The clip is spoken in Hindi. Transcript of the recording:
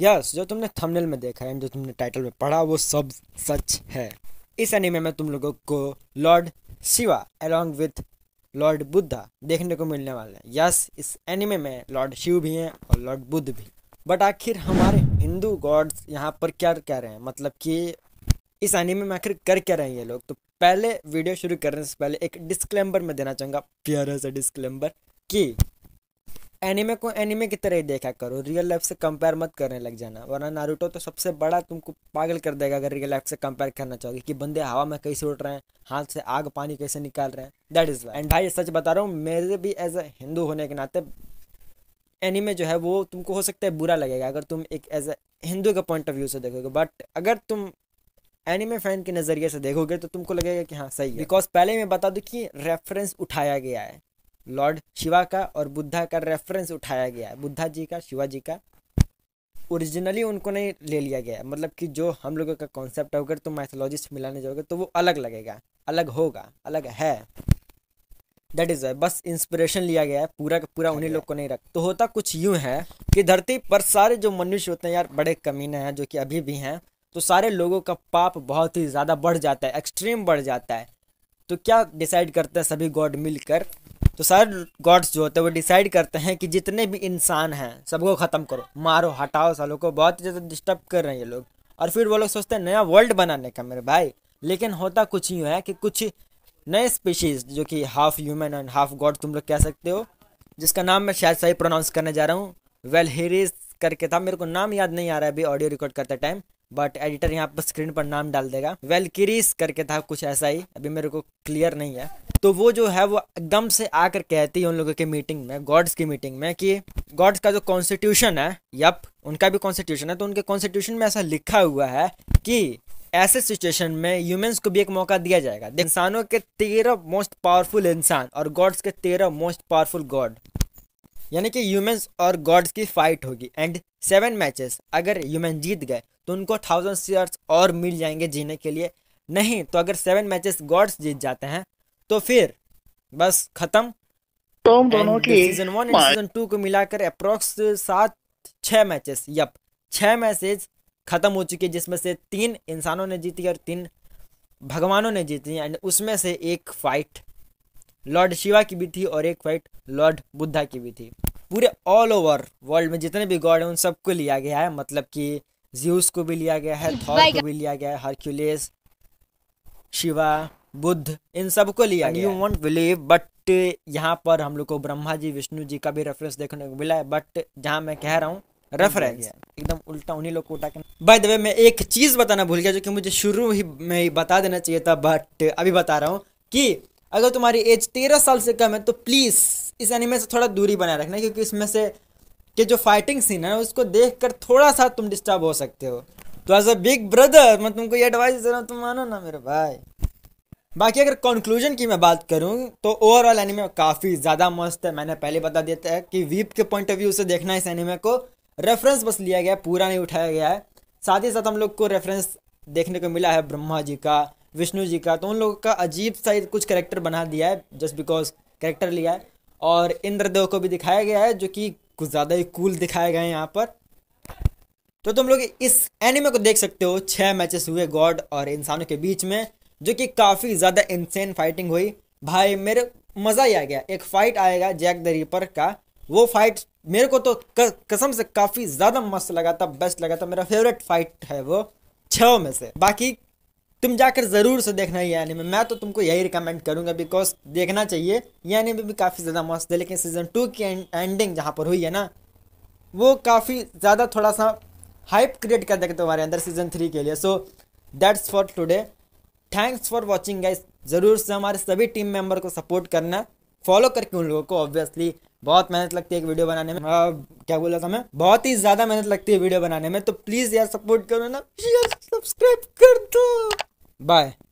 यस जो तुमने थंबनेल में देखा है जो तुमने टाइटल में पढ़ा वो सब सच है इस एनिमे में तुम लोगों को Lord Shiva along with Lord Buddha देखने को मिलने वाले हैं यस इस एनिमे में लॉर्ड शिव भी हैं और लॉर्ड बुद्ध भी बट आखिर हमारे हिंदू गॉड्स यहाँ पर क्या कह रहे हैं मतलब कि इस एनिमे में आखिर कर क्या रहे हैं ये लोग तो पहले वीडियो शुरू करने से पहले एक डिस्क्लेम्बर में देना चाहूँगा प्यारा सा डिस्क्लेम्बर कि एनिमे को एनिमे की तरह ही देखा करो रियल लाइफ से कंपेयर मत करने लग जाना वरना नारुतो तो सबसे बड़ा तुमको पागल कर देगा अगर रियल लाइफ से कंपेयर करना चाहोगे कि बंदे हवा में कैसे उड़ रहे हैं हाथ से आग पानी कैसे निकाल रहे हैं दैट इज़ एंड भाई सच बता रहा हूँ मेरे भी एज अ हिंदू होने के नाते एनिमे जो है वो तुमको हो सकता है बुरा लगेगा अगर तुम एक एज अ हिंदू के पॉइंट ऑफ व्यू से देखोगे बट अगर तुम एनिमे फैन के नज़रिए से देखोगे तो तुमको लगेगा कि हाँ सही है बिकॉज पहले मैं बता दूँ कि रेफरेंस उठाया गया है लॉर्ड शिवा का और बुद्धा का रेफरेंस उठाया गया है बुद्धा जी का शिवा जी का ओरिजिनली उनको नहीं ले लिया गया है मतलब कि जो हम लोगों का कॉन्सेप्ट है अगर तुम मैथोलॉजिस्ट मिलाने जाओगे तो वो अलग लगेगा अलग होगा अलग है दैट इज़ बस इंस्पिरेशन लिया गया है पूरा का पूरा उन्हीं लोग को नहीं रख तो होता कुछ यूँ है कि धरती पर सारे जो मनुष्य होते हैं यार बड़े कमीने हैं जो कि अभी भी हैं तो सारे लोगों का पाप बहुत ही ज़्यादा बढ़ जाता है एक्सट्रीम बढ़ जाता है तो क्या डिसाइड करते हैं सभी गॉड मिलकर तो सर गॉड्स जो होते हैं वो डिसाइड करते हैं कि जितने भी इंसान हैं सबको ख़त्म करो मारो हटाओ सालों को बहुत ज़्यादा डिस्टर्ब कर रहे हैं ये लोग और फिर वो लोग सोचते हैं नया वर्ल्ड बनाने का मेरे भाई लेकिन होता कुछ यूँ है कि कुछ नए स्पीशीज़ जो कि half human and half god तुम लोग कह सकते हो जिसका नाम मैं शायद सही प्रोनाउंस करने जा रहा हूँ वेल हेरिस करके था मेरे को नाम याद नहीं आ रहा है अभी ऑडियो रिकॉर्ड करते टाइम बट एडिटर यहाँ पर स्क्रीन पर नाम डाल देगा वेल किरिस करके था कुछ ऐसा ही अभी मेरे को क्लियर नहीं है तो वो जो है वो एकदम से आकर कहती है उन लोगों की मीटिंग में गॉड्स की मीटिंग में कि गॉड्स का जो कॉन्स्टिट्यूशन है यप उनका भी कॉन्स्टिट्यूशन है तो उनके कॉन्स्टिट्यूशन में ऐसा लिखा हुआ है कि ऐसे सिचुएशन में ह्यूमंस को भी एक मौका दिया जाएगा इंसानों के तेरह मोस्ट पावरफुल इंसान और गॉड्स के तेरह मोस्ट पावरफुल गॉड यानी कि ह्यूमंस और गॉड्स की फाइट होगी एंड सेवन मैचेस अगर ह्यूमन जीत गए तो उनको थाउजेंड शेयर्स और मिल जाएंगे जीने के लिए नहीं तो अगर सेवन मैचेस गॉड्स जीत जाते हैं तो फिर बस खत्म तो दोनों की season one and season two को मिलाकर अप्रोक्स सात छह मैचेस यप छह मैचेस खत्म हो चुके जिसमें से तीन इंसानों ने जीती और तीन भगवानों ने जीती एंड उसमें से एक फाइट लॉर्ड शिवा की भी थी और एक फाइट लॉर्ड बुद्धा की भी थी पूरे ऑल ओवर वर्ल्ड में जितने भी गॉड हैं उन सबको लिया गया है मतलब कि ज्यूस को भी लिया गया है थॉर को भी लिया गया है हरक्यूलेस शिवा बुद्ध इन सबको लिया गया यू वॉन्ट बिलीव बट यहाँ पर हम लोग को ब्रह्मा जी विष्णु जी का भी रेफरेंस देखने को मिला है बट uh, जहाँ मैं कह रहा हूँ रफ रह गया एकदम उल्टा उन्हीं लोग को उठा के बाय द वे मैं एक चीज़ बताना भूल गया जो कि मुझे शुरू ही में ही बता देना चाहिए था बट uh, अभी बता रहा हूँ कि अगर तुम्हारी एज तेरह साल से कम है तो प्लीज़ इस एनिमे से थोड़ा दूरी बनाए रखना क्योंकि इसमें से के जो फाइटिंग सीन है उसको देख कर थोड़ा सा तुम डिस्टर्ब हो सकते हो तो एज अ बिग ब्रदर मैं तुमको ये एडवाइस दे रहा हूँ तुम मानो ना मेरे भाई बाकी अगर कंक्लूजन की मैं बात करूं तो ओवरऑल एनिमे काफ़ी ज़्यादा मस्त है मैंने पहले बता दिया था कि वीप के पॉइंट ऑफ व्यू से देखना इस एनिमे को रेफरेंस बस लिया गया है पूरा नहीं उठाया गया है साथ ही साथ हम लोग को रेफरेंस देखने को मिला है ब्रह्मा जी का विष्णु जी का तो उन लोगों का अजीब सा कुछ करेक्टर बना दिया है जस्ट बिकॉज करेक्टर लिया है और इंद्रदेव को भी दिखाया गया है जो कि कुछ ज़्यादा ही कूल दिखाए गए हैं यहाँ पर तो तुम लोग इस एनिमे को देख सकते हो छः मैचेस हुए गॉड और इंसानों के बीच में जो कि काफ़ी ज़्यादा इंसेन फाइटिंग हुई भाई मेरे मज़ा ही आ गया एक फ़ाइट आएगा जैक द रीपर का वो फाइट मेरे को तो कसम से काफ़ी ज़्यादा मस्त लगा था बेस्ट लगा था मेरा फेवरेट फाइट है वो छो में से बाकी तुम जाकर ज़रूर से देखना ये एनिमे मैं तो तुमको यही रिकमेंड करूँगा बिकॉज देखना चाहिए ये एनिमे भी काफ़ी ज़्यादा मस्त है लेकिन सीज़न टू की एंडिंग जहाँ पर हुई है ना वो काफ़ी ज़्यादा थोड़ा सा हाइप क्रिएट कर देगा तुम्हारे अंदर सीज़न थ्री के लिए so that's for today thanks for watching guys ज़रूर से हमारे सभी टीम मेंबर को सपोर्ट करना फॉलो करके उन लोगों को ऑब्वियसली बहुत मेहनत लगती है एक वीडियो बनाने में आ, क्या बोला था मैं बहुत ही ज़्यादा मेहनत लगती है वीडियो बनाने में तो प्लीज़ यार सपोर्ट करो ना सब्सक्राइब कर दो बाय